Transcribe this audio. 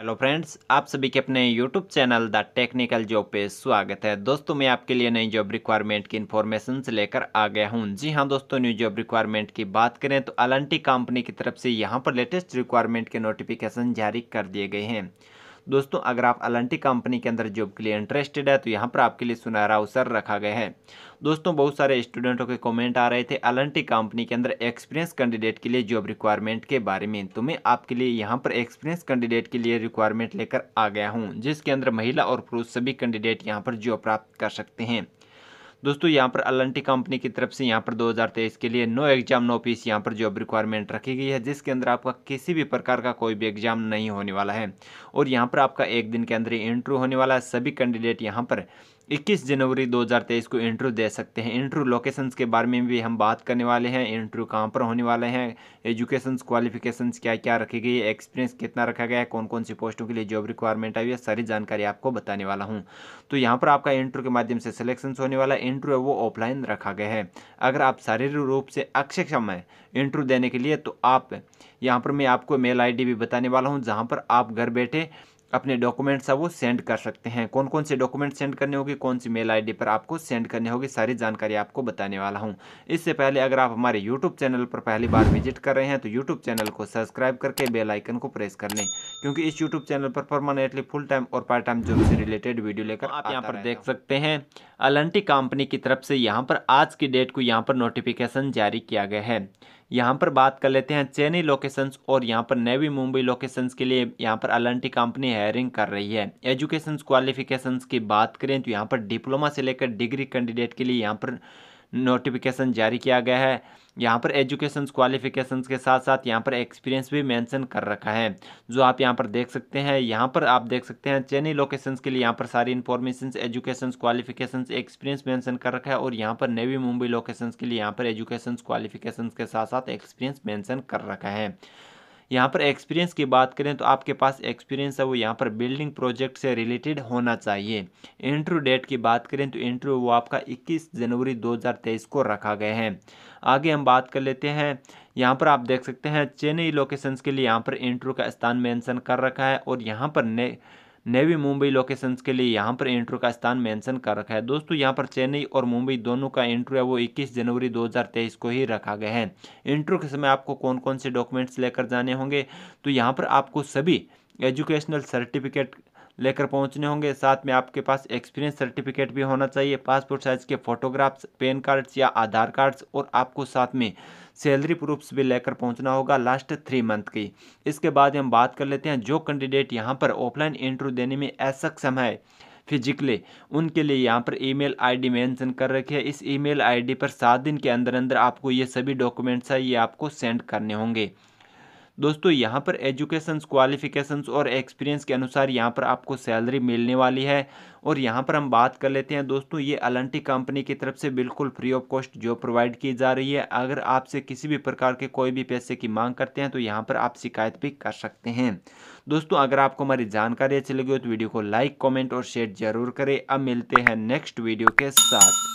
hello friends आप सभी के अपने YouTube channel the technical job पे स्वागत है दोस्तों मैं आपके लिए नई जॉब रिक्वायरमेंट की इन्फॉर्मेशन लेकर आ गया हूं जी हां दोस्तों न्यू जॉब रिक्वायरमेंट की बात करें तो अलंटी कंपनी की तरफ से यहां पर लेटेस्ट रिक्वायरमेंट के नोटिफिकेशन जारी कर दिए गए हैं दोस्तों अगर आप अलंटी कंपनी के अंदर जॉब के लिए इंटरेस्टेड है तो यहाँ पर आपके लिए सुनहरा अवसर रखा गया है दोस्तों बहुत सारे स्टूडेंटों के कमेंट आ रहे थे अलंटी कंपनी के अंदर एक्सपीरियंस कैंडिडेट के लिए जॉब रिक्वायरमेंट के बारे में तो मैं आपके लिए यहाँ पर एक्सपीरियंस कैंडिडेट के लिए रिक्वायरमेंट लेकर आ गया हूँ जिसके अंदर महिला और पुरुष सभी कैंडिडेट यहाँ पर जॉब प्राप्त कर सकते हैं दोस्तों यहाँ पर अलंटी कंपनी की तरफ से यहाँ पर 2023 के लिए नो एग्जाम नो पीस यहाँ पर जॉब रिक्वायरमेंट रखी गई है जिसके अंदर आपका किसी भी प्रकार का कोई भी एग्जाम नहीं होने वाला है और यहाँ पर आपका एक दिन के अंदर इंटरव्यू होने वाला है सभी कैंडिडेट यहाँ पर 21 जनवरी 2023 को इंटरव्यू दे सकते हैं इंटरव्यू लोकेशंस के बारे में भी हम बात करने वाले हैं इंटरव्यू कहाँ पर होने वाले हैं एजुकेशंस क्वालिफिकेशंस क्या क्या रखी गई है एक्सपीरियंस कितना रखा गया है कौन कौन सी पोस्टों के लिए जॉब रिक्वायरमेंट आई है सारी जानकारी आपको बताने वाला हूँ तो यहाँ पर आपका इंटरव्यू के माध्यम से सिलेक्शन होने वाला इंटरव्यू वो ऑफलाइन रखा गया है अगर आप शारीरिक रूप से अक्षम है इंटरव्यू देने के लिए तो आप यहाँ पर मैं आपको मेल आई भी बताने वाला हूँ जहाँ पर आप घर बैठे अपने डॉक्यूमेंट्स है वो सेंड कर सकते हैं कौन कौन से डॉक्यूमेंट सेंड करने होंगे कौन सी मेल आईडी पर आपको सेंड करने होगी सारी जानकारी आपको बताने वाला हूँ इससे पहले अगर आप हमारे यूट्यूब चैनल पर पहली बार विजिट कर रहे हैं तो यूट्यूब चैनल को सब्सक्राइब करके बेलाइकन को प्रेस कर लें क्योंकि इस यूट्यूब चैनल पर परमानेंटली फुल टाइम और पार्ट टाइम जॉब से रिलेटेड वीडियो लेकर आप यहाँ पर देख सकते हैं अलंटी कंपनी की तरफ से यहाँ पर आज की डेट को यहाँ पर नोटिफिकेशन जारी किया गया है यहाँ पर बात कर लेते हैं चेन्नई लोकेशंस और यहाँ पर नेवी मुंबई लोकेशंस के लिए यहाँ पर अलंटी कंपनी हायरिंग कर रही है एजुकेशन क्वालिफिकेशंस की बात करें तो यहाँ पर डिप्लोमा से लेकर डिग्री कैंडिडेट के लिए यहाँ पर नोटिफिकेशन जारी किया गया है यहाँ पर एजुकेशन क्वालिफिकेशन के साथ साथ यहाँ पर एक्सपीरियंस भी मेंशन कर रखा है जो आप यहाँ पर देख सकते हैं यहाँ पर आप देख सकते हैं चेनी लोकेशंस के लिए यहाँ पर सारी information education qualification experience mention कर रखा है और यहाँ पर नेवी मुंबई लोकेशंस के लिए यहाँ पर एजुकेशन क्वालिफिकेशन के साथ साथ एक्सपीरियंस मैंसन कर रखा है यहाँ पर एक्सपीरियंस की बात करें तो आपके पास एक्सपीरियंस है वो यहाँ पर बिल्डिंग प्रोजेक्ट से रिलेटेड होना चाहिए इंटरव्यू डेट की बात करें तो इंटरव्यू वो आपका इक्कीस जनवरी दो को रखा गया है आगे हम बात कर लेते हैं यहाँ पर आप देख सकते हैं चेन्नई लोकेशंस के लिए यहाँ पर इंटरव्यू का स्थान मेंशन कर रखा है और यहाँ पर ने नेवी मुंबई लोकेशंस के लिए यहाँ पर इंट्रो का स्थान मेंशन कर रखा है दोस्तों यहाँ पर चेन्नई और मुंबई दोनों का इंट्रो है वो 21 जनवरी 2023 को ही रखा गया है इंट्रो के समय आपको कौन कौन से डॉक्यूमेंट्स लेकर जाने होंगे तो यहाँ पर आपको सभी एजुकेशनल सर्टिफिकेट लेकर पहुंचने होंगे साथ में आपके पास एक्सपीरियंस सर्टिफिकेट भी होना चाहिए पासपोर्ट साइज़ के फ़ोटोग्राफ्स पेन कार्ड्स या आधार कार्ड्स और आपको साथ में सैलरी प्रूफ्स भी लेकर पहुंचना होगा लास्ट थ्री मंथ की इसके बाद हम बात कर लेते हैं जो कैंडिडेट यहाँ पर ऑफलाइन इंटरव्यू देने में असक्षम है फिजिकली उनके लिए यहाँ पर ईमेल आईडी मेंशन कर रखी है इस ईमेल आईडी पर सात दिन के अंदर अंदर आपको ये सभी डॉक्यूमेंट्स है ये आपको सेंड करने होंगे दोस्तों यहाँ पर एजुकेशन क्वालिफिकेशंस और एक्सपीरियंस के अनुसार यहाँ पर आपको सैलरी मिलने वाली है और यहाँ पर हम बात कर लेते हैं दोस्तों ये अलंटी कंपनी की तरफ से बिल्कुल free of cost job provide की जा रही है अगर आपसे किसी भी प्रकार के कोई भी पैसे की मांग करते हैं तो यहाँ पर आप शिकायत भी कर सकते हैं दोस्तों अगर आपको हमारी जानकारी अच्छी लगी हो तो वीडियो को लाइक कॉमेंट और शेयर जरूर करें अब मिलते हैं नेक्स्ट वीडियो के साथ